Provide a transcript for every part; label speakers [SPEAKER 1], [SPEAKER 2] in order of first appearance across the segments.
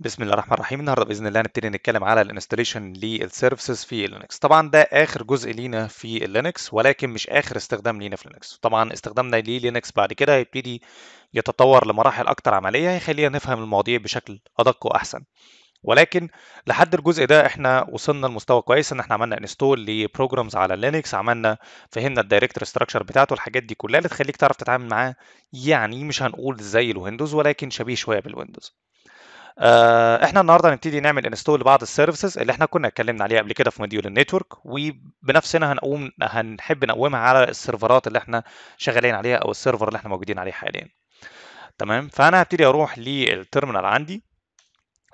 [SPEAKER 1] بسم الله الرحمن الرحيم النهارده باذن الله هنبتدي نتكلم على الانستليشن للسيرفيسز في لينكس طبعا ده اخر جزء لينا في لينكس ولكن مش اخر استخدام لينا في لينكس طبعا استخدامنا للينكس بعد كده هيبتدي يتطور لمراحل اكتر عمليه هيخلينا نفهم المواضيع بشكل ادق واحسن ولكن لحد الجزء ده احنا وصلنا لمستوى كويس ان احنا عملنا انستول لبروجرامز على لينكس عملنا فهمنا الدايركتور ستراكشر بتاعته الحاجات دي كلها اللي تخليك تعرف تتعامل معاه يعني مش هنقول زي الويندوز ولكن شبيه شويه بالويندوز آه، احنا النهارده هنبتدي نعمل انستول لبعض السيرفيسز اللي احنا كنا اتكلمنا عليها قبل كده في موديول النتورك وبنفسنا هنقوم هنحب نقومها على السيرفرات اللي احنا شغالين عليها او السيرفر اللي احنا موجودين عليه حاليا تمام فانا هبتدي اروح للترمينال عندي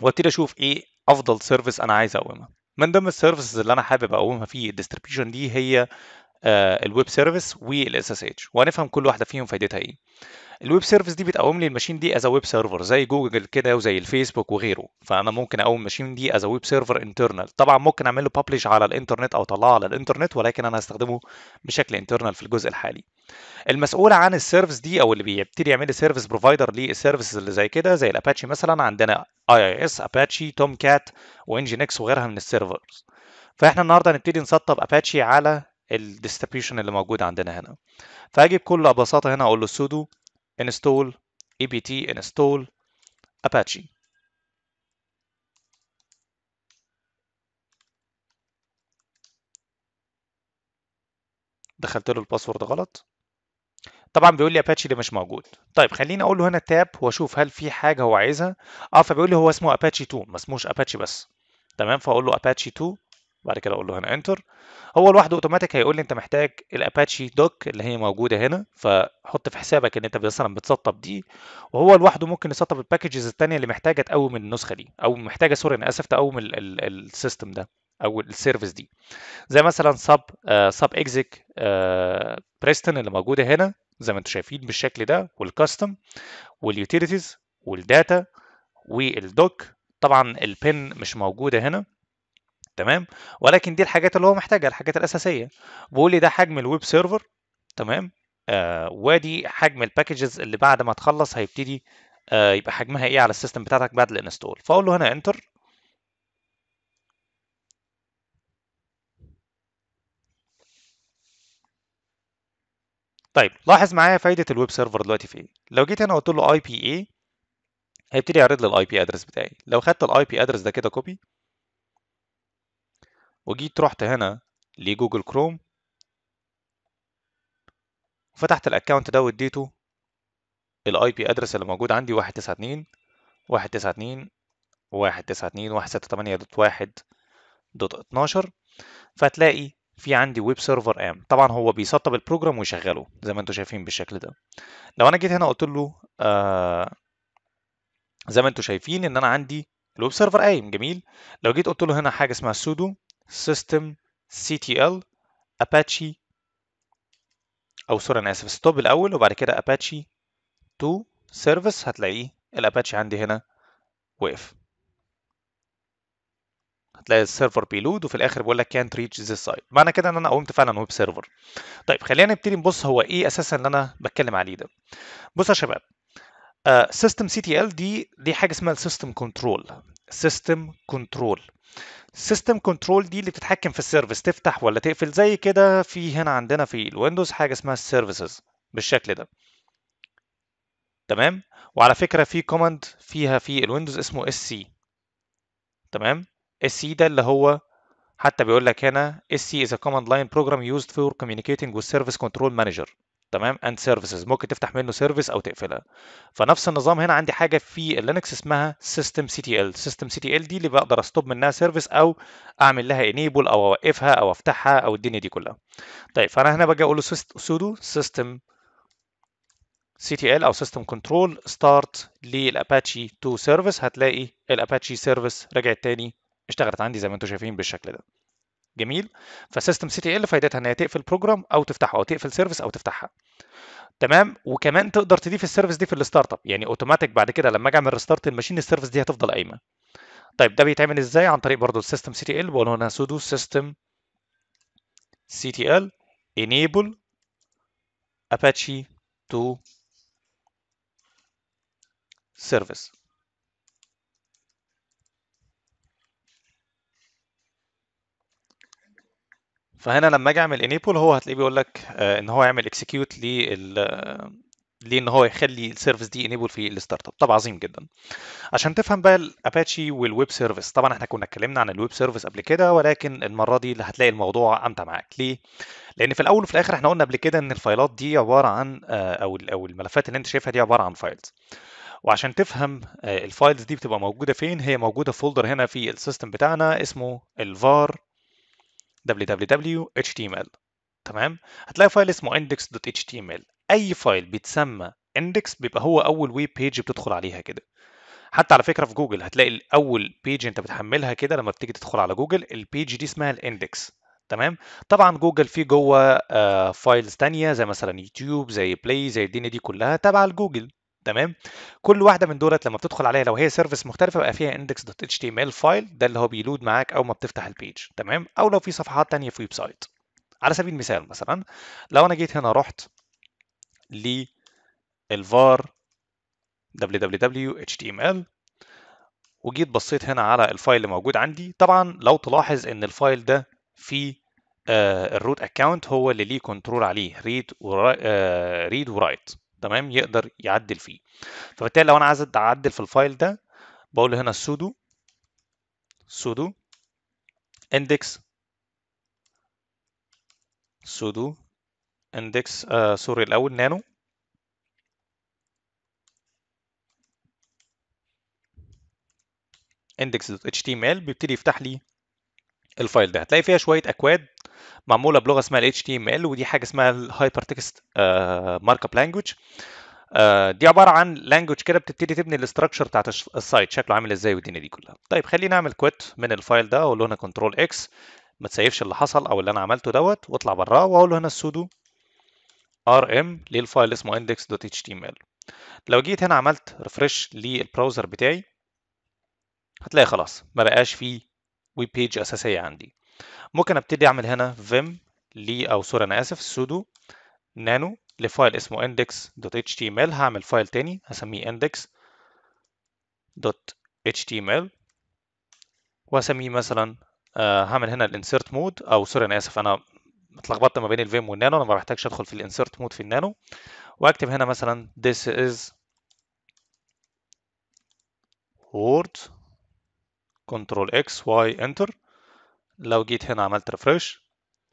[SPEAKER 1] وابتدي اشوف ايه افضل سيرفيس انا عايز اقومها من ضمن السيرفيسز اللي انا حابب اقومها في الديستريبيوشن دي هي الويب سيرفيس والاس اس اتش وهنفهم كل واحده فيهم فائدتها ايه الويب سيرفيس دي بتقوم لي الماشين دي از ويب سيرفر زي جوجل كده وزي الفيسبوك وغيره فانا ممكن اقوم الماشين دي از ويب سيرفر انترنال طبعا ممكن اعمل له ببلش على الانترنت او اطلعه على الانترنت ولكن انا هستخدمه بشكل انترنال في الجزء الحالي المسؤول عن السيرفيس دي او اللي بيبتدي يعمل لي سيرفيس بروفايدر للسيرفيس اللي زي كده زي الاباتشي مثلا عندنا اي اي اس اباتشي توم كات وانجينكس وغيرها من السيرفرز فاحنا النهارده هنبتدي نسطب اباتشي على الديستريبيوشن اللي موجود عندنا هنا فاجي بكل بساطه هنا اقول له سودو install apt e install apache دخلت له الباسورد غلط طبعا بيقول لي اباتشي ده مش موجود طيب خليني اقول له هنا تاب واشوف هل في حاجه هو عايزها اه فبيقول لي هو اسمه اباتشي 2 ما اسموش اباتشي بس تمام فاقول له اباتشي 2 بعد كده اقول له هنا انتر هو لوحده اوتوماتيك هيقول لي انت محتاج الاباتشي دوك اللي هي موجوده هنا فحط في حسابك ان انت مثلا بتسطب دي وهو لوحده ممكن يسطب الباكجز الثانيه اللي محتاجه تقوم النسخه دي او محتاجه سوري انا اسف تقوم السيستم ده او السيرفيس دي زي مثلا سب سب اكزيك بريستن اللي موجوده هنا زي ما انتم شايفين بالشكل ده والكاستم واليوتيليتيز والداتا والدوك طبعا البن مش موجوده هنا تمام ولكن دي الحاجات اللي هو محتاجها الحاجات الاساسيه بيقول لي ده حجم الويب سيرفر تمام آه وادي حجم الباكجز اللي بعد ما تخلص هيبتدي آه يبقى حجمها ايه على السيستم بتاعتك بعد الانستول فاقول له هنا انتر طيب لاحظ معايا فايده الويب سيرفر دلوقتي في ايه لو جيت هنا قلت له اي بي اي هيبتدي يعرض لي الاي بي ادرس بتاعي لو خدت الاي بي ادرس ده كده كوبي وجيت رحت هنا لجوجل كروم وفتحت الاكونت ده واديته الاي بي ادرس اللي موجود عندي 192 192 192 168.1.12 فهتلاقي في عندي ويب سيرفر ام طبعا هو بيسطب البروجرام ويشغله زي ما انتم شايفين بالشكل ده لو انا جيت هنا قلت له آه زي ما انتم شايفين ان انا عندي الويب سيرفر قايم جميل لو جيت قلت له هنا حاجه اسمها سودو system ctl apache او سوري انا اسف ستوب الاول وبعد كده apache to service هتلاقيه الاباتشي عندي هنا وقف هتلاقي السيرفر بيلود وفي الاخر بيقول لك كانت ريتش ذا سايت معنى كده ان انا قومت فعلا ويب سيرفر طيب خلينا نبتدي نبص هو ايه اساسا اللي انا بتكلم عليه ده بصوا يا شباب سيستم سي تي ال دي دي حاجه اسمها السيستم كنترول سيستم كنترول سيستم كنترول دي اللي بتتحكم في السيرفيس تفتح ولا تقفل زي كده في هنا عندنا في الويندوز حاجه اسمها السيرفيسز بالشكل ده تمام وعلى فكره في كوماند فيها في الويندوز اسمه اس سي تمام اس سي ده اللي هو حتى بيقول لك هنا SC از ا كوماند لاين بروجرام يوزد فور كوميونيكيتنج وذ سيرفيس كنترول مانجر تمام اند سيرفيسز ممكن تفتح منه سيرفيس او تقفلها فنفس النظام هنا عندي حاجه في اللينكس اسمها سيستم سي تي ال سيستم سي تي ال دي اللي بقدر استوب منها سيرفيس او اعمل لها انيبل او اوقفها او افتحها او الدنيا دي كلها طيب فانا هنا باجي اقول له سودو سيستم سي تي ال او سيستم كنترول ستارت للاباتشي تو سيرفيس هتلاقي الاباتشي سيرفيس رجعت تاني اشتغلت عندي زي ما انتم شايفين بالشكل ده جميل فسيستم سي تي ال فائدتها ان هي تقفل بروجرام او تفتحه او تقفل سيرفيس او تفتحها تمام وكمان تقدر تضيف السيرفيس دي في الستارت اب يعني اوتوماتيك بعد كده لما اجي اعمل ريستارت الماشين السيرفيس دي هتفضل قايمه طيب ده بيتعمل ازاي عن طريق برضه السيستم سي تي ال بقول هنا سودو سيستم سي تي ال enable apache to service فهنا لما اجي اعمل انيبل هو هتلاقيه بيقول لك آه، ان هو يعمل اكسكيوت لل آه، ليه ان هو يخلي السيرفيس دي انيبل في الستارت اب طب عظيم جدا عشان تفهم بقى الاباتشي والويب سيرفيس طبعا احنا كنا اتكلمنا عن الويب سيرفيس قبل كده ولكن المره دي اللي هتلاقي الموضوع امتع معاك ليه لان في الاول وفي الاخر احنا قلنا قبل كده ان الفايلات دي عباره عن آه، او او الملفات اللي انت شايفها دي عباره عن فايلز وعشان تفهم الفايلز دي بتبقى موجوده فين هي موجوده في فولدر هنا في السيستم بتاعنا اسمه الفار www.html تمام هتلاقي فايل اسمه index.html اي فايل بيتسمى index بيبقى هو اول ويب بيج بتدخل عليها كده حتى على فكره في جوجل هتلاقي الاول بيج انت بتحملها كده لما بتيجي تدخل على جوجل البيج دي اسمها الاندكس تمام طبعا جوجل فيه جوه آه فايلز تانية زي مثلا يوتيوب زي بلاي زي الدنيا دي كلها تابعه لجوجل تمام كل واحده من دولت لما بتدخل عليها لو هي سيرفيس مختلفه بقى فيها اندكس دوت اتش تي ام ال فايل ده اللي هو بيلود معاك اول ما بتفتح البيج تمام او لو في صفحات ثانيه في ويب سايت على سبيل المثال مثلا لو انا جيت هنا رحت للفار www.html وجيت بصيت هنا على الفايل اللي موجود عندي طبعا لو تلاحظ ان الفايل ده فيه الروت اكونت هو اللي ليه كنترول عليه ريد ريد ورايت تمام يقدر يعدل فيه فبالتالي لو انا عايز اعدل في الفايل ده بقول هنا sudo sudo index sudo index آه سوري الاول نانو index.html بيبتدي يفتح لي الفايل ده هتلاقي فيها شويه اكواد معموله بلغه اسمها ال HTML ودي حاجه اسمها الهايبر تكست مارك اب لانجوج دي عباره عن لانجوج كده بتبتدي تبني الاستراكشر بتاعت السايت شكله عامل ازاي والدنيا دي كلها طيب خليني اعمل كويت من الفايل ده واقول له هنا كنترول اكس ما تسيفش اللي حصل او اللي انا عملته دوت واطلع براه واقول له هنا السودو ار ام للفايل اسمه index.html لو جيت هنا عملت ريفرش للبراوزر بتاعي هتلاقي خلاص ما بقاش فيه ويب بيج اساسيه عندي ممكن ابتدي اعمل هنا vim لي او سوري انا اسف sudo nano لفايل اسمه index.html هعمل فايل تاني هسميه index.html واسميه مثلا آه هعمل هنا الانسيرت مود او سوري انا اسف انا اتلخبطت ما بين الفيم والنانو انا ما بحتاجش ادخل في الانسيرت مود في النانو واكتب هنا مثلا this is word control x y enter لو جيت هنا عملت ريفرش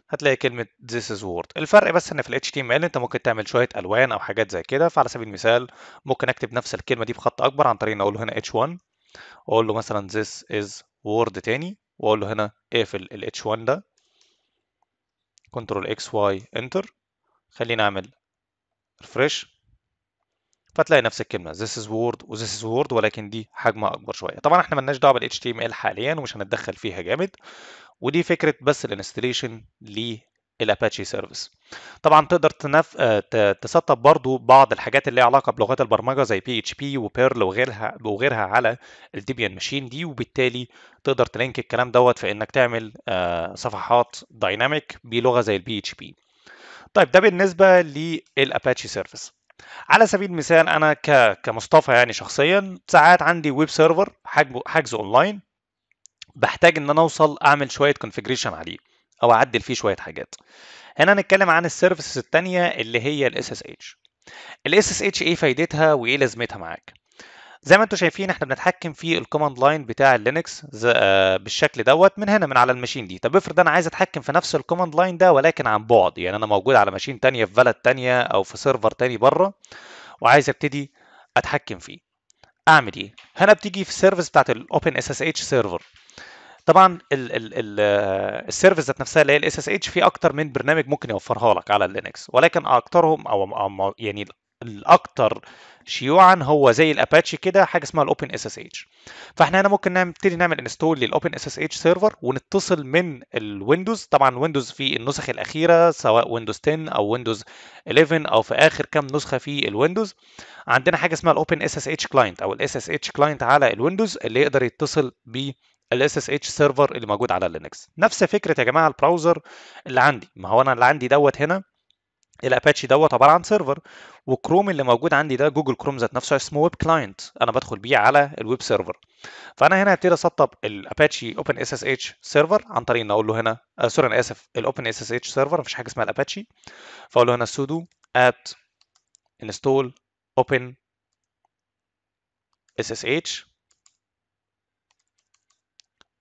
[SPEAKER 1] هتلاقي كلمة this is word الفرق بس ان في ال HTML انت ممكن تعمل شوية الوان او حاجات زي كده فعلى سبيل المثال ممكن اكتب نفس الكلمة دي بخط اكبر عن طريق ان اقول له هنا h1 واقول له مثلا this is word تاني واقول له هنا اقفل ال h1 ده Ctrl x y enter خليني اعمل ريفرش فتلاقي نفس الكلمه this is word و this is word ولكن دي حجمها اكبر شويه طبعا احنا ملناش دعوه بال HTML حاليا ومش هنتدخل فيها جامد ودي فكره بس الانستليشن الاباتشي سيرفيس طبعا تقدر تنف... آه، تسطب برضو بعض الحاجات اللي ليها علاقه بلغات البرمجه زي بي اتش بي وبيرل وغيرها وغيرها على الديبيان ماشين دي وبالتالي تقدر تلينك الكلام دوت في انك تعمل آه، صفحات دايناميك بلغه زي البي اتش بي طيب ده بالنسبه للاباتشي سيرفيس على سبيل المثال انا ك... كمصطفى يعني شخصيا ساعات عندي ويب سيرفر حجبه حجزه اونلاين بحتاج ان انا اوصل اعمل شويه كونفجريشن عليه او اعدل فيه شويه حاجات هنا هنتكلم عن السيرفيسز الثانيه اللي هي الاس اس اتش الاس اس اتش ايه فايدتها وايه لازمتها معاك زي ما انتم شايفين احنا بنتحكم في الكوماند لاين بتاع اللينكس آه، بالشكل دوت من هنا من على الماشين دي طب افرض انا عايز اتحكم في نفس الكوماند لاين ده ولكن عن بعد يعني انا موجود على ماشين تانية في بلد تانية او في سيرفر تاني بره وعايز ابتدي اتحكم فيه اعمل ايه هنا بتيجي في السيرفيس بتاعت الاوبن اس اس اتش سيرفر طبعا السيرفيس آه، ذات نفسها اللي هي الاس اس اتش في اكتر من برنامج ممكن يوفرها لك على اللينكس ولكن اكترهم او يعني الاكثر شيوعا هو زي الاباتشي كده حاجه اسمها الاوبن اس اس اتش فاحنا هنا ممكن نبتدي نعمل انستول للاوبن اس اس اتش سيرفر ونتصل من الويندوز طبعا ويندوز في النسخ الاخيره سواء ويندوز 10 او ويندوز 11 او في اخر كام نسخه في الويندوز عندنا حاجه اسمها الاوبن اس اس اتش كلاينت او الاس اس اتش كلاينت على الويندوز اللي يقدر يتصل ب اس اتش سيرفر اللي موجود على لينكس نفس فكره يا جماعه البراوزر اللي عندي ما هو انا اللي عندي دوت هنا الاباتشي دوت عباره عن سيرفر وكروم اللي موجود عندي ده جوجل كروم ذات نفسه اسمه ويب كلاينت انا بدخل بيه على الويب سيرفر فانا هنا هبتدي اسطب الاباتشي اوبن اس اس اتش سيرفر عن طريق ان اقول له هنا آه سوري انا اسف الاوبن اس اس اتش سيرفر مفيش حاجه اسمها الاباتشي فاقول له هنا sudo apt install open اس اس اتش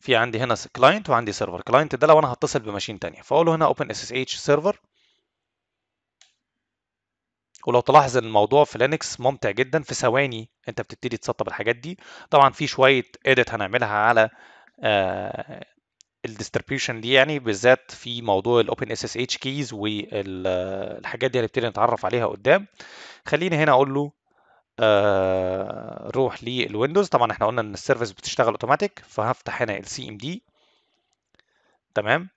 [SPEAKER 1] في عندي هنا كلاينت وعندي سيرفر كلاينت ده لو انا هتصل بماشين ثانيه فاقول له هنا اوبن اس اس اتش سيرفر ولو تلاحظ ان الموضوع في لينكس ممتع جدا في ثواني انت بتبتدي تسطب الحاجات دي طبعا في شويه اديت هنعملها على آه، الديستريبيوشن دي يعني بالذات في موضوع الاوبن اس اس اتش كيز والحاجات دي هنبتدي نتعرف عليها قدام خليني هنا اقول له آه، روح للويندوز طبعا احنا قلنا ان السيرفيس بتشتغل اوتوماتيك فهفتح هنا السي ام دي تمام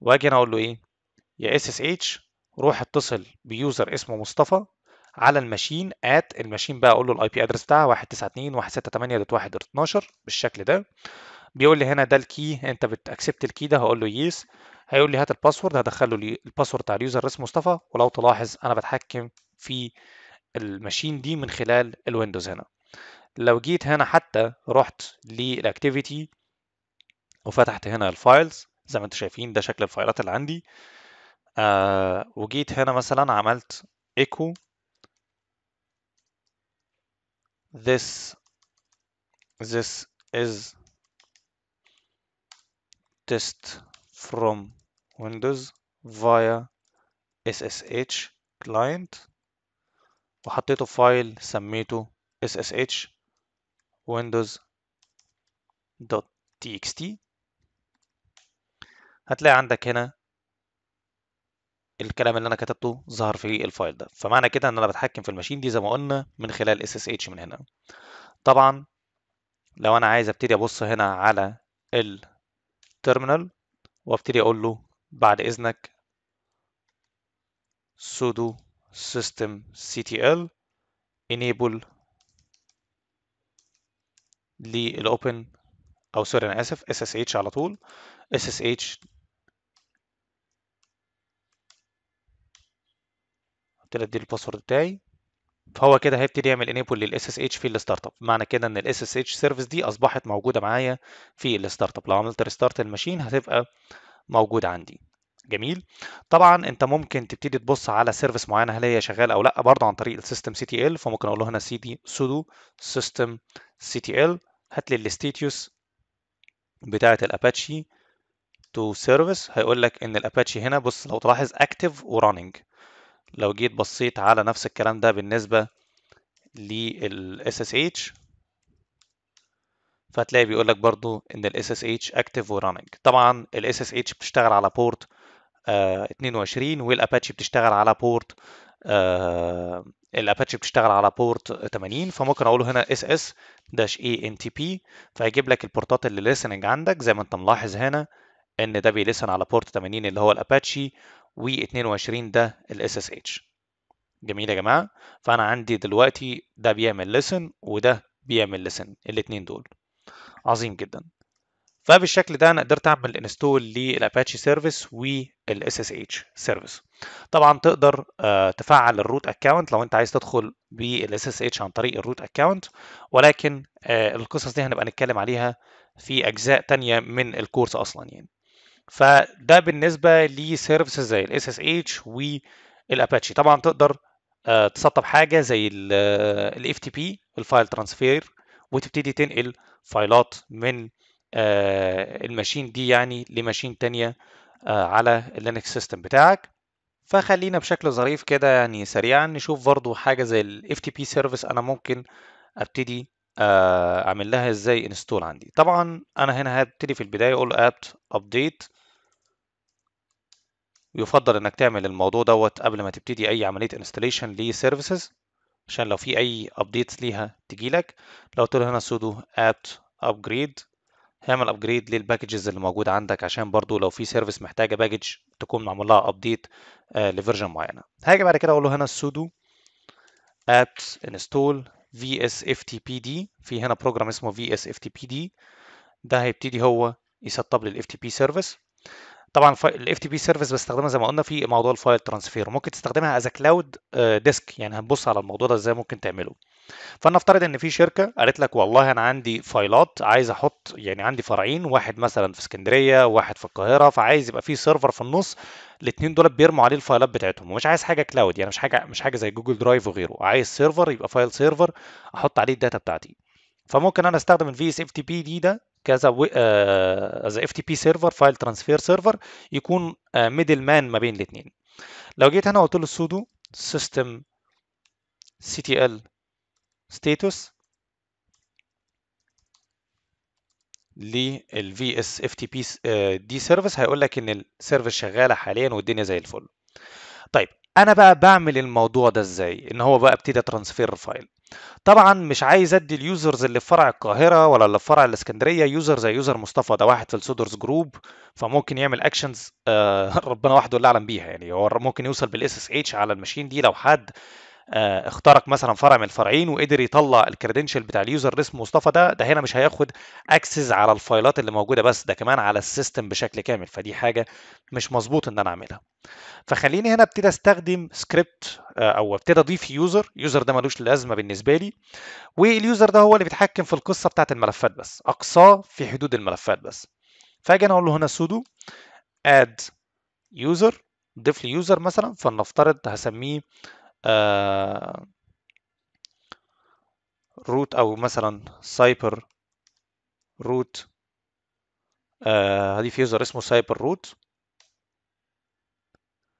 [SPEAKER 1] واجي هنا اقول له ايه يا اس اس اتش روح اتصل بيوزر اسمه مصطفى على الماشين ات الماشين بقى اقول له الاي بي ادرس بتاعها 192.168.1.12 بالشكل ده بيقول لي هنا ده الكي انت بتاكسبت الكي ده هقول له يس هيقول لي هات الباسورد هدخله لي الباسورد بتاع اليوزر اسمه مصطفى ولو تلاحظ انا بتحكم في الماشين دي من خلال الويندوز هنا لو جيت هنا حتى رحت للاكتيفيتي وفتحت هنا الفايلز زي ما انتم شايفين ده شكل الفايلات اللي عندي آه وجيت هنا مثلا عملت ايكو this this is test from Windows via SSH client وحطيته فايل سميته SSH windows.txt هتلاقي عندك هنا الكلام اللي انا كتبته ظهر في الفايل ده فمعنى كده ان انا بتحكم في الماشين دي زي ما قلنا من خلال اس اس اتش من هنا طبعا لو انا عايز ابتدي ابص هنا على التيرمينال وابتدي اقول له بعد اذنك sudo systemctl enable للopen او سوري انا اسف SSH على طول SSH قلت له ادي الباسورد بتاعي فهو كده هيبتدي يعمل انيبل للاس اس اتش في الستارت اب معنى كده ان الاس اس اتش سيرفيس دي اصبحت موجوده معايا في الستارت اب لو عملت ريستارت الماشين هتبقى موجوده عندي جميل طبعا انت ممكن تبتدي تبص على سيرفيس معينه هل هي شغاله او لا برضه عن طريق السيستم سي تي ال فممكن اقول له هنا سي دي سودو سيستم سي تي ال هات لي الستيتوس بتاعه الاباتشي تو سيرفيس هيقول لك ان الاباتشي هنا بص لو تلاحظ اكتف وراننج لو جيت بصيت على نفس الكلام ده بالنسبة لل SSH فهتلاقي بيقول لك برضو ان ال SSH active و running طبعا ال SSH بتشتغل على بورت آه 22 والاباتشي بتشتغل على بورت آه الاباتشي بتشتغل على بورت 80 فممكن اقوله هنا SS-ANTP فهيجيب لك البورتات اللي listening عندك زي ما انت ملاحظ هنا ان ده بيلسن على بورت 80 اللي هو الاباتشي و22 ده الاس اس اتش جميل يا جماعه فانا عندي دلوقتي ده بيعمل لسن وده بيعمل لسن الاثنين دول عظيم جدا فبالشكل ده انا قدرت اعمل انستول للاباتشي سيرفيس والاس اس اتش سيرفيس طبعا تقدر آه، تفعل الروت اكونت لو انت عايز تدخل بالاس اس اتش عن طريق الروت اكونت ولكن آه، القصص دي هنبقى نتكلم عليها في اجزاء تانية من الكورس اصلا يعني فده بالنسبه لسيرفيسز زي الاس اس اتش والاباتشي طبعا تقدر آه، تسطب حاجه زي الاف تي بي الفايل ترانسفير وتبتدي تنقل فايلات من آه، الماشين دي يعني لماشين تانية آه، على اللينكس سيستم بتاعك فخلينا بشكل ظريف كده يعني سريعا نشوف برضو حاجه زي الاف تي بي سيرفيس انا ممكن ابتدي اعمل لها ازاي انستول عندي طبعا انا هنا هبتدي في البدايه اقول ابت ابديت يفضل انك تعمل الموضوع دوت قبل ما تبتدي اي عمليه انستليشن لسيرفيسز عشان لو في اي ابديتس ليها تجيلك لو قلت هنا سودو ات ابجريد هيعمل ابجريد للباكجز اللي موجوده عندك عشان برضو لو في سيرفيس محتاجه باكج تكون معمول لها ابديت آه، لفيرجن معينه هاجي بعد كده اقول له هنا سودو ات انستول vsftpd في هنا بروجرام اسمه vsftpd ده هيبتدي هو يسطب لي تي ftp سيرفيس طبعا الاف تي بي سيرفيس بستخدمها زي ما قلنا في موضوع الفايل ترانسفير ممكن تستخدمها از كلاود ديسك يعني هنبص على الموضوع ده ازاي ممكن تعمله فلنفترض ان في شركه قالت لك والله انا عندي فايلات عايز احط يعني عندي فرعين واحد مثلا في اسكندريه واحد في القاهره فعايز يبقى في سيرفر في النص الاثنين دول بيرموا عليه الفايلات بتاعتهم ومش عايز حاجه كلاود يعني مش حاجه مش حاجه زي جوجل درايف وغيره عايز سيرفر يبقى فايل سيرفر احط عليه الداتا بتاعتي فممكن انا استخدم الفي اس اف تي بي دي ده كذا از اف تي بي سيرفر فايل ترانسفير سيرفر يكون ميدل آه، مان ما بين الاثنين لو جيت هنا قلت له سودو سيستم سي تي ال ستاتوس للفي اس اف تي بي دي سيرفيس هيقول لك ان السيرفيس شغاله حاليا والدنيا زي الفل طيب انا بقى بعمل الموضوع ده ازاي ان هو بقى ابتدي ترانسفير فايل طبعا مش عايز ادي اليوزرز اللي في فرع القاهره ولا اللي في فرع الاسكندريه يوزر زي يوزر مصطفى ده واحد في السودرز جروب فممكن يعمل اكشنز آه ربنا وحده اللي اعلم بيها يعني هو ممكن يوصل بالاس اس اتش على الماشين دي لو حد آه، اخترق مثلا فرع من الفرعين وقدر يطلع الكريدنشال بتاع اليوزر اسمه مصطفى ده ده هنا مش هياخد اكسس على الفايلات اللي موجوده بس ده كمان على السيستم بشكل كامل فدي حاجه مش مظبوط ان انا اعملها فخليني هنا ابتدي استخدم سكريبت آه، او ابتدي اضيف يوزر يوزر ده ملوش لازمه بالنسبه لي واليوزر ده هو اللي بيتحكم في القصه بتاعه الملفات بس اقصاه في حدود الملفات بس فاجي انا اقول له هنا سودو اد يوزر ضيف لي يوزر مثلا فلنفترض هسميه روت آه، او مثلا سايبر آه، روت في يوزر اسمه سايبر روت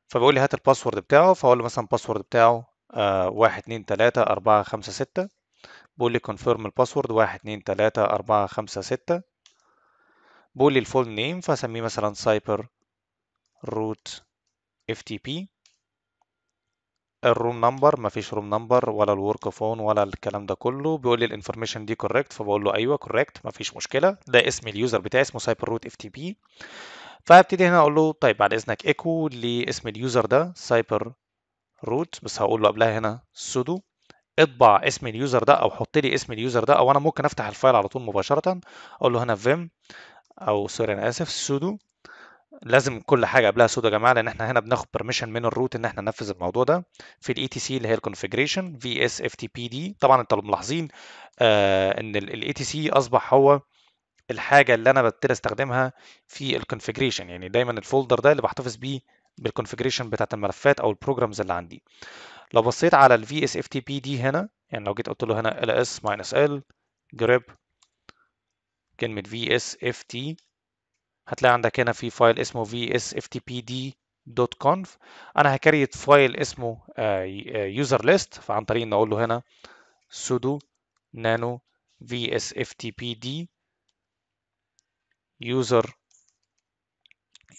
[SPEAKER 1] فبيقول لي هات الباسورد بتاعه فاقول له مثلا الباسورد بتاعه آه، واحد اتنين تلاتة أربعة خمسة ستة بيقول لي كونفيرم الباسورد واحد اتنين تلاتة أربعة خمسة ستة بيقول لي الفول نيم فاسميه مثلا سايبر روت اف تي بي الروم نمبر مفيش روم نمبر ولا الورك فون ولا الكلام ده كله بيقول لي الانفورميشن دي كوريكت فبقول له ايوه كوريكت مفيش مشكله ده اسم اليوزر بتاعي اسمه سايبر روت اف تي بي فهبتدي هنا اقول له طيب بعد اذنك ايكو لاسم اليوزر ده سايبر روت بس هقول له قبلها هنا سودو اطبع اسم اليوزر ده او حط لي اسم اليوزر ده او انا ممكن افتح الفايل على طول مباشره اقول له هنا فيم او سوري انا اسف سودو لازم كل حاجه قبلها سود يا جماعه لان احنا هنا بناخد بيرميشن من الروت ان احنا ننفذ الموضوع ده في الاي تي e سي اللي هي الكونفيجريشن في اس اف تي بي دي طبعا انتوا ملاحظين آه ان الاي تي e سي اصبح هو الحاجه اللي انا ببتدي استخدمها في الكونفيجريشن يعني دايما الفولدر ده اللي بحتفظ بيه بالكونفيجريشن بتاعت الملفات او البروجرامز اللي عندي لو بصيت على الفي اس اف تي بي دي هنا يعني لو جيت قلت له هنا ls اس ماينس ال جريب كلمه في اس اف تي هتلاقي عندك هنا في فايل اسمه vsftpd.conf انا هكريت فايل اسمه آه، يوزر ليست آه، فعن طريق ان اقول له هنا sudo nano vsftpd user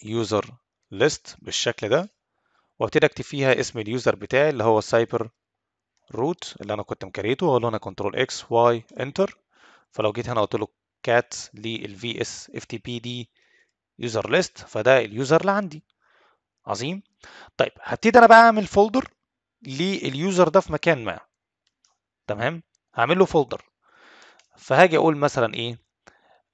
[SPEAKER 1] user list بالشكل ده وابتدي اكتب فيها اسم اليوزر بتاعي اللي هو سايبر روت اللي انا كنت مكريته واقول هنا كنترول اكس واي انتر فلو جيت هنا قلت له كات للفي اس اف تي بي دي يوزر ليست فده اليوزر اللي عندي عظيم طيب هبتدي انا بقى اعمل فولدر لليوزر ده في مكان ما تمام هعمل له فولدر فهاجي اقول مثلا ايه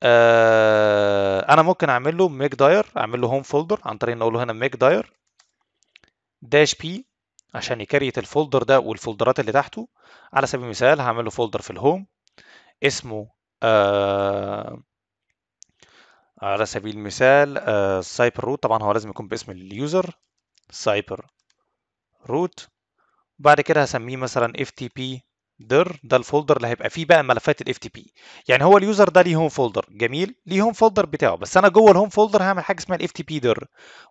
[SPEAKER 1] آه انا ممكن اعمل له ميك داير اعمل له هوم فولدر عن طريق ان اقول له هنا ميك داير داش بي عشان يكريت الفولدر ده والفولدرات اللي تحته على سبيل المثال هعمل له فولدر في الهوم اسمه آه على سبيل المثال سايبر آه، روت طبعا هو لازم يكون باسم اليوزر سايبر روت وبعد كده هسميه مثلا ftp در ده الفولدر اللي هيبقى فيه بقى ملفات ال ftp يعني هو اليوزر ده ليه هوم فولدر جميل ليه هوم فولدر بتاعه بس انا جوه الهوم فولدر هعمل حاجه اسمها ال ftp در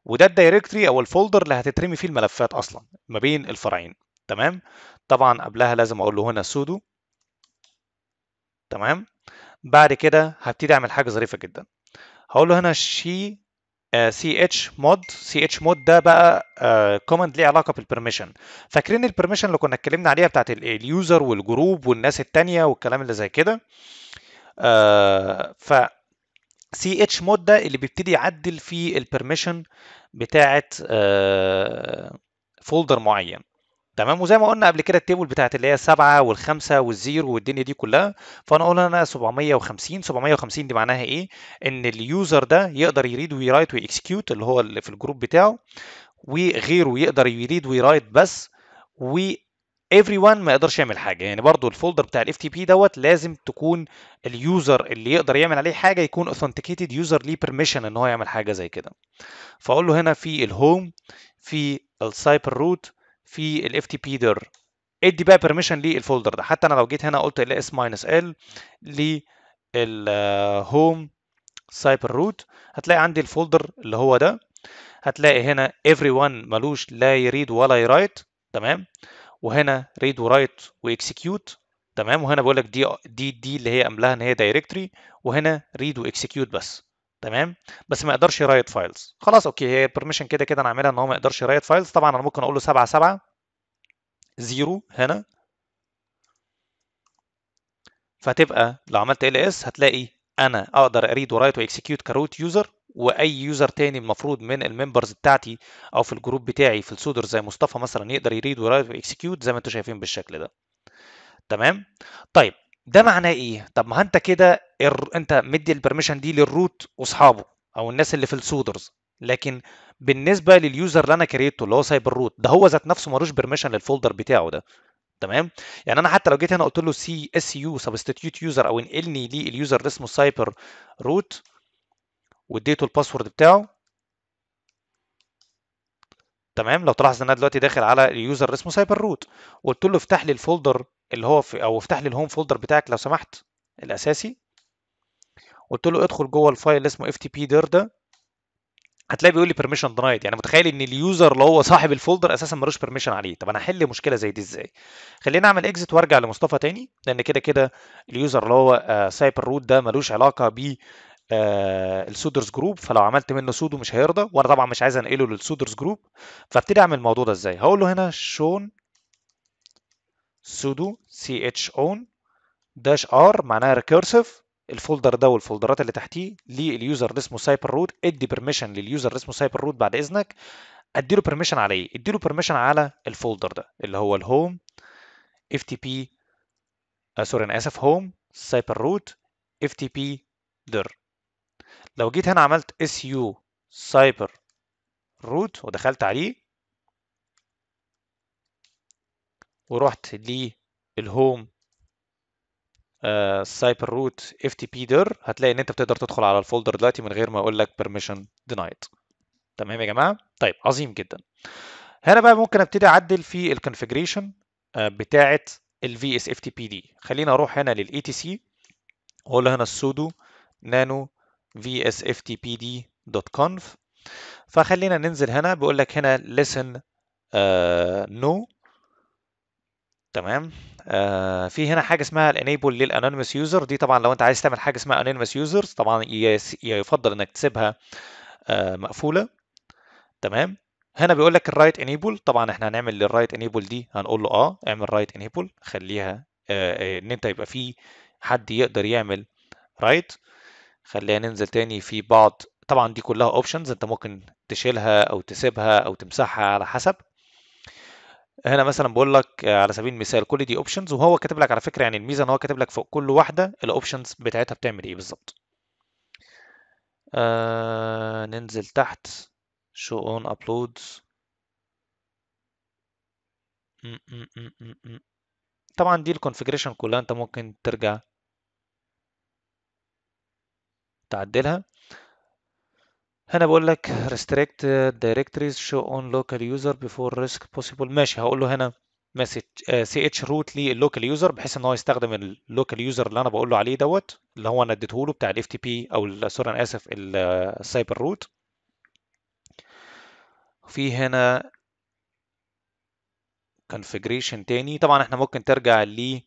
[SPEAKER 1] وده الدايركتري او الفولدر اللي هتترمي فيه الملفات اصلا ما بين الفرعين تمام طبعا قبلها لازم اقول له هنا سودو تمام بعد كده هبتدي اعمل حاجه ظريفه جدا هقول له هنا شي سي اتش مود سي اتش مود ده بقى كوماند آه، uh, ليه علاقه بالبرميشن فاكرين البرميشن اللي كنا اتكلمنا عليها بتاعت اليوزر والجروب والناس التانية والكلام اللي زي كده آه، ف سي اتش مود ده اللي بيبتدي يعدل في البرميشن بتاعت uh, آه، فولدر معين تمام وزي ما قلنا قبل كده التيبل بتاعت اللي هي السبعه والخمسه والزيرو والدنيا دي كلها فانا اقول انا 750 750 دي معناها ايه ان اليوزر ده يقدر يريد ويرايت ويكسكيوت اللي هو اللي في الجروب بتاعه وغيره يقدر يريد ويرايت بس و everyone ما يقدرش يعمل حاجه يعني برضو الفولدر بتاع الاف تي بي دوت لازم تكون اليوزر اللي يقدر يعمل عليه حاجه يكون اوثنتيكيتد يوزر ليه بيرميشن ان هو يعمل حاجه زي كده فاقول له هنا في الهوم في السايبر روت في ال FTP بي در ادي بقى بيرميشن للفولدر ده حتى انا لو جيت هنا قلت ال اس ماينس ال للهوم سايبر روت هتلاقي عندي الفولدر اللي هو ده هتلاقي هنا everyone ملوش لا يريد ولا يرايت تمام وهنا ريد ورايت واكسكيوت تمام وهنا بقول لك دي دي دي اللي هي املاها ان هي دايركتري وهنا ريد واكسكيوت بس تمام بس ما يقدرش يرايت فايلز خلاص اوكي هي البرميشن كده كده انا عاملها ان هو ما يقدرش يرايت فايلز طبعا انا ممكن اقول له 7 7 0 هنا فهتبقى لو عملت ال اس هتلاقي انا اقدر اريد ورايت واكسكيوت كروت يوزر واي يوزر تاني المفروض من الممبرز بتاعتي او في الجروب بتاعي في السودر زي مصطفى مثلا يقدر يريد ورايت واكسكيوت زي ما انتم شايفين بالشكل ده تمام طيب ده معناه ايه طب ما انت كده انت مدي البرميشن دي للروت واصحابه او الناس اللي في السودرز لكن بالنسبه لليوزر اللي انا كريته اللي هو سايبر روت ده هو ذات نفسه ملوش برميشن للفولدر بتاعه ده تمام يعني انا حتى لو جيت هنا قلت له سي اس يو سبستيتيوت يوزر او انقلني ليه اليوزر اللي اسمه سايبر روت واديته الباسورد بتاعه تمام لو تلاحظ ان انا دلوقتي داخل على اليوزر اللي اسمه سايبر روت وقلت له افتح لي الفولدر اللي هو في او افتح لي الهوم فولدر بتاعك لو سمحت الاساسي قلت له ادخل جوه الفايل اللي اسمه اف تي بي دير ده هتلاقي بيقول لي بيرميشن درايد يعني متخيل ان اليوزر اللي هو صاحب الفولدر اساسا ملوش بيرميشن عليه طب انا هحل مشكله زي دي ازاي خليني اعمل اكزيت وارجع لمصطفى تاني لان كده كده اليوزر اللي هو آه، سايبر روت ده ملوش علاقه ب آه، السودرز جروب فلو عملت منه سودو مش هيرضى وانا طبعا مش عايز انقله للسودرز جروب فابتدي اعمل الموضوع ده ازاي هقول له هنا شون سودو سي اتش اون داش ار معناها ريكيرسيف الفولدر ده والفولدرات اللي تحتيه لليوزر اللي اسمه سايبر روت ادي بيرميشن لليوزر اللي اسمه سايبر روت بعد اذنك اديله بيرميشن على ايه اديله بيرميشن على الفولدر ده اللي هو الهوم اف تي بي سوري آه، انا اسف هوم سايبر روت اف تي بي در لو جيت هنا عملت اس يو سايبر روت ودخلت عليه ورحت للهوم سايبر روت اف تي بي دير هتلاقي ان انت بتقدر تدخل على الفولدر دلوقتي من غير ما اقول لك بيرميشن دينايد تمام يا جماعه طيب عظيم جدا هنا بقى ممكن ابتدي اعدل في الكونفيجريشن آه، بتاعه الفي اس اف تي بي دي خلينا اروح هنا للاي تي e سي واقول هنا السودو نانو في اس اف تي بي دي دوت كونف فخلينا ننزل هنا بيقول لك هنا listen uh, no تمام آه في هنا حاجه اسمها الانيبل للانونيمس يوزر دي طبعا لو انت عايز تعمل حاجه اسمها انونيمس يوزرز طبعا يفضل انك تسيبها آه مقفوله تمام هنا بيقول لك الرايت انيبل طبعا احنا هنعمل للرايت انيبل دي هنقول له اه اعمل رايت انيبل خليها آه، آه، ان انت يبقى في حد يقدر يعمل رايت خلينا ننزل تاني في بعض طبعا دي كلها اوبشنز انت ممكن تشيلها او تسيبها او تمسحها على حسب هنا مثلا بقول لك آه، على سبيل المثال كل دي اوبشنز وهو كاتب لك على فكره يعني الميزه ان هو كاتب لك فوق كل واحده الاوبشنز بتاعتها بتعمل ايه بالظبط آه ننزل تحت شو اون ابلودز طبعا دي الكونفيجريشن كلها انت ممكن ترجع تعدلها هنا بقول لك restrict directories show on local user before risk possible ماشي هقول له هنا message آه، ch اتش روت للوكال يوزر بحيث ان هو يستخدم اللوكال يوزر اللي انا بقول له عليه دوت اللي هو انا اديته له بتاع ال FTP او سوري انا اسف السايبر آه، روت في هنا configuration تاني طبعا احنا ممكن ترجع ل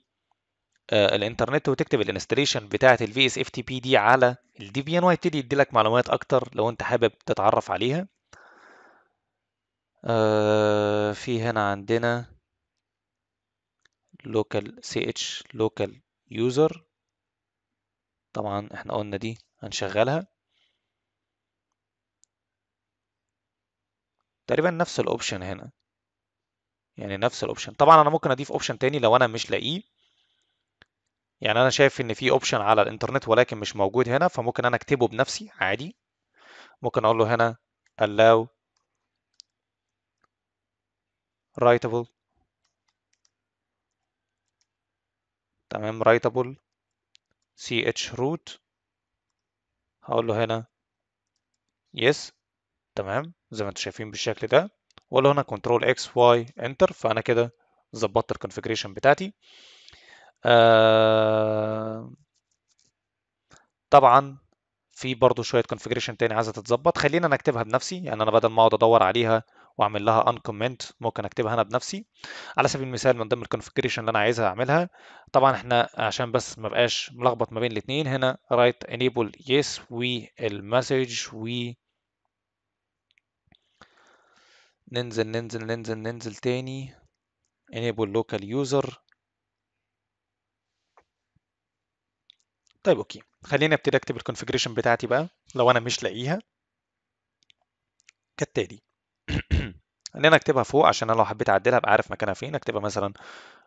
[SPEAKER 1] آه، الانترنت وتكتب الانستليشن بتاعه الفي اس اف تي بي دي على الديبيان وهيبتدي يديلك معلومات اكتر لو انت حابب تتعرف عليها آه، في هنا عندنا local ch local user طبعا احنا قلنا دي هنشغلها تقريبا نفس الاوبشن هنا يعني نفس الاوبشن طبعا انا ممكن اضيف اوبشن تاني لو انا مش لاقيه يعني انا شايف ان في اوبشن على الانترنت ولكن مش موجود هنا فممكن انا اكتبه بنفسي عادي ممكن اقول له هنا allow writable تمام writable ch root هقول له هنا yes تمام زي ما انتم شايفين بالشكل ده واقول له هنا control x y enter فانا كده ظبطت الكونفيجريشن بتاعتي آه، طبعا في برضو شويه كونفيجريشن تاني عايزه تتظبط خلينا نكتبها بنفسي يعني انا بدل ما اقعد ادور عليها واعمل لها ان كومنت ممكن اكتبها انا بنفسي على سبيل المثال من ضمن الكونفيجريشن اللي انا عايزها اعملها طبعا احنا عشان بس ما بقاش ملخبط ما بين الاثنين هنا رايت انيبل يس والمسج وي ننزل ننزل ننزل ننزل تاني enable local user طيب اوكي خليني ابتدي اكتب الكونفيجريشن بتاعتي بقى لو انا مش لاقيها كالتالي ان انا اكتبها فوق عشان انا لو حبيت اعدلها ابقى عارف مكانها فين اكتبها مثلا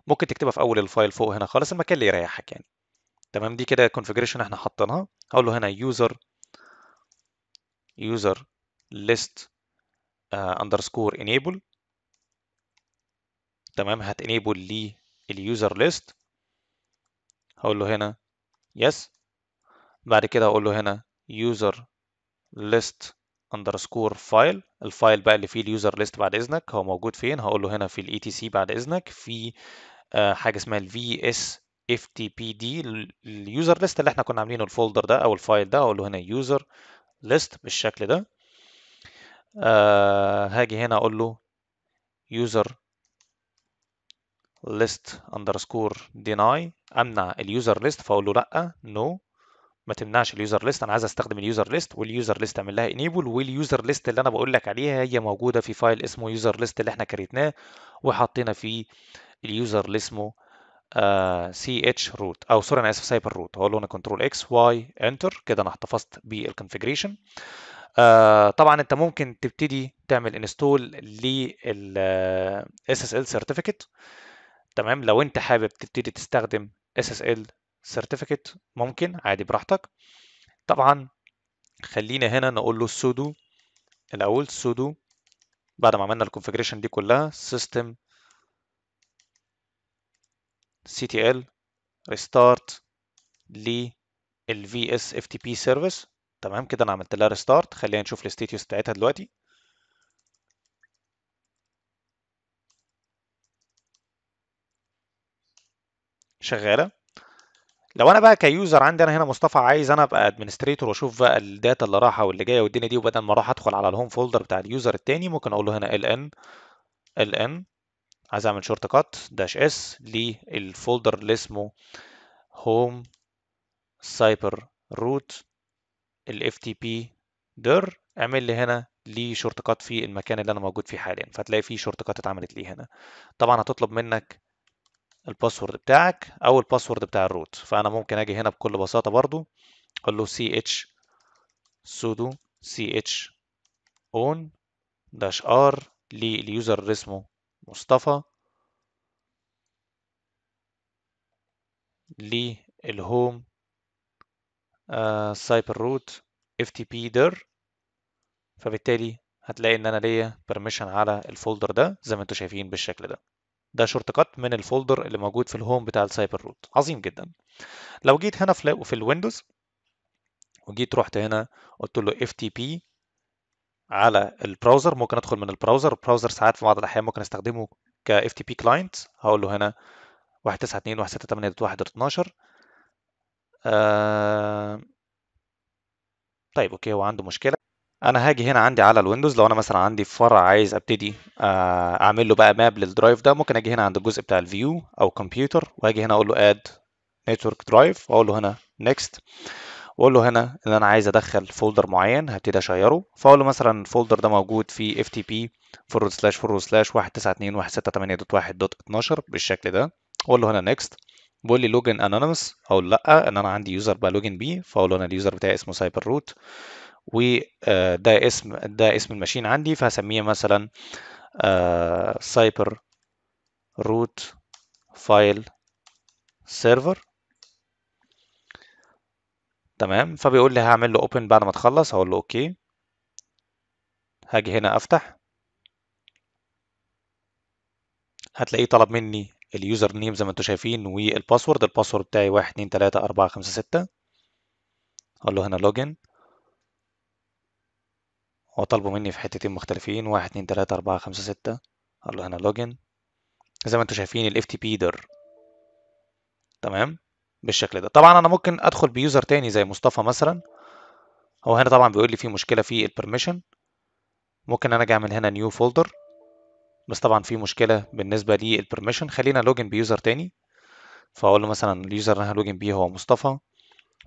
[SPEAKER 1] ممكن تكتبها في اول الفايل فوق هنا خالص المكان اللي يريحك يعني تمام دي كده الكونفيجريشن احنا حاطينها هقول له هنا يوزر يوزر ليست اندرسكور انيبل تمام لي اليوزر ليست هقول له هنا يس بعد كده هقول له هنا user list underscore file الفايل بقى اللي فيه اليوزر ليست بعد اذنك هو موجود فين هقول له هنا في الاي تي سي بعد اذنك في آه، حاجه اسمها الفي اس اف تي بي دي اليوزر ليست اللي احنا كنا عاملينه الفولدر ده او الفايل ده هقول له هنا يوزر ليست بالشكل ده آه، هاجي هنا اقول له يوزر list underscore deny امنع اليوزر ليست فاقول له لا no ما تمنعش اليوزر ليست انا عايز استخدم اليوزر ليست واليوزر ليست اعمل لها انيبل واليوزر ليست اللي انا بقول لك عليها هي موجوده في فايل اسمه يوزر ليست اللي احنا كريتناه وحطينا فيه اليوزر اللي اسمه سي اتش روت او سوري انا اسف سايبر روت هقول له انا كنترول اكس واي انتر كده انا احتفظت بالكونفجريشن آه طبعا انت ممكن تبتدي تعمل انستول لل اس ال سيرتيفيكت تمام لو انت حابب تبتدي تستخدم SSL certificate ممكن عادي براحتك طبعا خلينا هنا نقول له sudo الاول sudo بعد ما عملنا الكونفيجريشن دي كلها system ctl restart لل vsftp service تمام كده انا عملت لها ريستارت خلينا نشوف الستيتس بتاعتها دلوقتي شغاله لو انا بقى كيوزر عندي انا هنا مصطفى عايز انا ابقى ادمنستريتور واشوف بقى الداتا اللي راحه واللي جايه والدنيا دي وبدل ما اروح ادخل على الهوم فولدر بتاع اليوزر التاني ممكن اقول له هنا ال ان ال ان عايز اعمل شورت كات داش اس للفولدر اللي اسمه هوم سايبر روت الاف تي بي دير اعمل لي هنا ليه شورت كات في المكان اللي انا موجود فيه حاليا فتلاقي فيه شورت كات اتعملت ليه هنا طبعا هتطلب منك الباسورد بتاعك او الباسورد بتاع الروت فانا ممكن اجي هنا بكل بساطه برضو اقول له ch sudo ch own dash r لليوزر اسمه مصطفى للهوم سايبر روت ftp dir فبالتالي هتلاقي ان انا ليا بيرميشن على الفولدر ده زي ما انتم شايفين بالشكل ده ده شورت كات من الفولدر اللي موجود في الهوم بتاع السايبر روت عظيم جدا لو جيت هنا في, في الويندوز وجيت رحت هنا قلت له FTP على البراوزر ممكن ادخل من البراوزر البراوزر ساعات في بعض الاحيان ممكن استخدمه ك FTP كلاينت هقول له هنا 192.168.1.12 آه... طيب اوكي هو عنده مشكله انا هاجي هنا عندي على الويندوز لو انا مثلا عندي فرع عايز ابتدي آه، اعمل له بقى ماب للدرايف ده ممكن اجي هنا عند الجزء بتاع الفيو او كمبيوتر واجي هنا اقول له اد نتورك درايف واقول له هنا نيكست واقول له هنا ان انا عايز ادخل فولدر معين هبتدي اشيره فاقول له مثلا الفولدر ده موجود في بي فورورد سلاش فورورد سلاش 192.168.1.12 بالشكل ده واقول له هنا نيكست بيقول لي لوجن انونيمس اقول لا ان انا عندي يوزر بقى لوجن بي فاقول له انا اليوزر بتاعي اسمه سايبر روت وده آه، اسم ده اسم الماشين عندي فهسميه مثلا سايبر روت فايل سيرفر تمام فبيقول لي هعمل له اوبن بعد ما تخلص هقول له اوكي هاجي هنا افتح هتلاقيه طلب مني اليوزر نيم زي ما انتم شايفين والباسورد الباسورد بتاعي 1 2 3 4 5 6 هقول له هنا لوجن وطلبوا مني في حتتين مختلفين واحد اتنين تلاتة أربعة خمسة ستة قال له هنا لوجن زي ما انتم شايفين الاف تي بي در تمام بالشكل ده طبعا انا ممكن ادخل بيوزر تاني زي مصطفى مثلا هو هنا طبعا بيقول لي في مشكله في البرميشن ممكن انا اجي اعمل هنا نيو فولدر بس طبعا في مشكله بالنسبه للبرميشن خلينا لوجن بيوزر تاني فاقول له مثلا اليوزر اللي انا هلوجن بيه هو مصطفى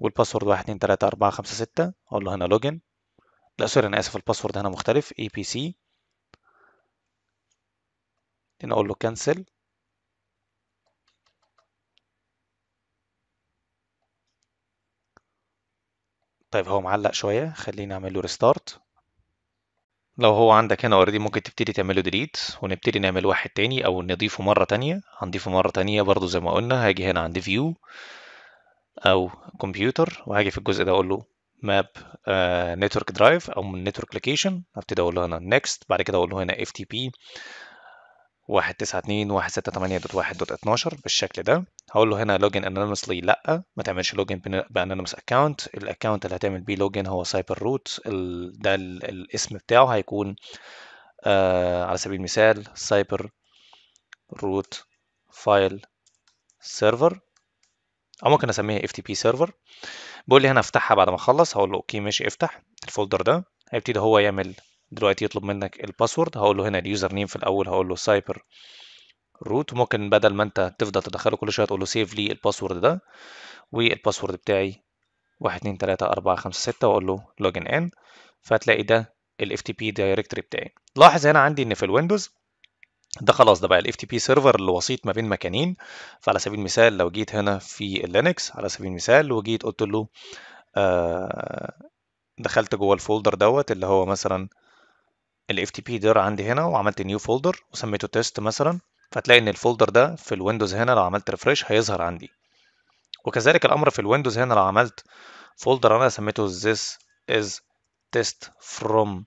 [SPEAKER 1] والباسورد 1 2 3 4 5 6 اقول له هنا لوجن لا سوري انا اسف الباسورد هنا مختلف اي بي سي هنا اقول له كنسل طيب هو معلق شويه خليني اعمل له ريستارت لو هو عندك هنا اوريدي ممكن تبتدي تعمله ديليت ونبتدي نعمل واحد تاني او نضيفه مره تانية هنضيفه مره تانية برضو زي ما قلنا هاجي هنا عند فيو او كمبيوتر وهاجي في الجزء ده اقول له ماب نتورك درايف او من نتورك لوكيشن هبتدي اقول له هنا نيكست بعد كده اقول له هنا اف تي بي 192.168.1.12 بالشكل ده هقول له هنا لوجن انونيمسلي لا ما تعملش لوجن بانونيمس اكونت الاكونت اللي هتعمل بيه لوجن هو سايبر روت ده الاسم بتاعه هيكون آه على سبيل المثال سايبر روت فايل سيرفر او ممكن اسميها اف تي بي سيرفر بيقول لي هنا افتحها بعد ما اخلص هقول له اوكي ماشي افتح الفولدر ده هيبتدي هو يعمل دلوقتي يطلب منك الباسورد هقول له هنا اليوزر نيم في الاول هقول له سايبر روت ممكن بدل ما انت تفضل تدخله كل شويه تقول له سيف لي الباسورد ده والباسورد بتاعي 1 2 3 4 5 6 وأقول له لوجن إن فهتلاقي ده الاف تي بي دايركتري بتاعي لاحظ هنا عندي إن في الويندوز ده خلاص ده بقى الاف تي بي سيرفر الوسيط ما بين مكانين فعلى سبيل المثال لو جيت هنا في اللينكس على سبيل المثال وجيت قلت له آه، دخلت جوه الفولدر دوت اللي هو مثلا الاف تي بي دير عندي هنا وعملت نيو فولدر وسميته تيست مثلا فتلاقي ان الفولدر ده في الويندوز هنا لو عملت ريفرش هيظهر عندي وكذلك الامر في الويندوز هنا لو عملت فولدر انا سميته this is test from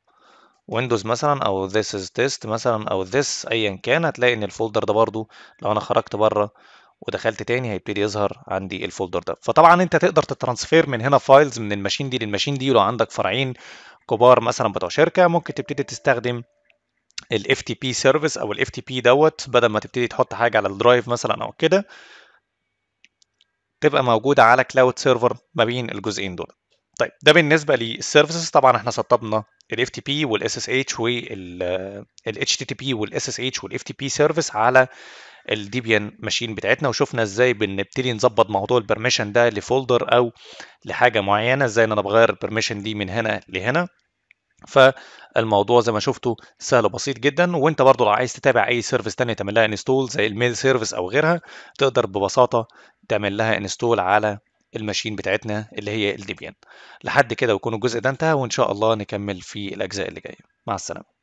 [SPEAKER 1] ويندوز مثلا او this is test مثلا او this ايا كان هتلاقي ان الفولدر ده برضو لو انا خرجت بره ودخلت تاني هيبتدي يظهر عندي الفولدر ده فطبعا انت تقدر تترانسفير من هنا فايلز من الماشين دي للماشين دي ولو عندك فرعين كبار مثلا بتوع شركه ممكن تبتدي تستخدم ال FTP سيرفيس او ال FTP دوت بدل ما تبتدي تحط حاجه على الدرايف مثلا او كده تبقى موجوده على كلاود سيرفر ما بين الجزئين دول طيب ده بالنسبه للسيرفيسز طبعا احنا سطبنا الاف تي بي والاس اس اتش والاتش تي تي بي والاس اس اتش والاف تي بي سيرفيس على الديبيان ماشين بتاعتنا وشفنا ازاي بنبتدي نظبط موضوع البرميشن ده لفولدر او لحاجه معينه ازاي ان انا بغير البرميشن دي من هنا لهنا فالموضوع زي ما شفتوا سهل وبسيط جدا وانت برضو لو عايز تتابع اي سيرفيس تانية تعمل لها انستول زي الميل سيرفيس او غيرها تقدر ببساطه تعمل لها انستول على الماشين بتاعتنا اللي هي الديبيان لحد كده يكون الجزء ده انتهى وإن شاء الله نكمل في الأجزاء اللي جاية مع السلامة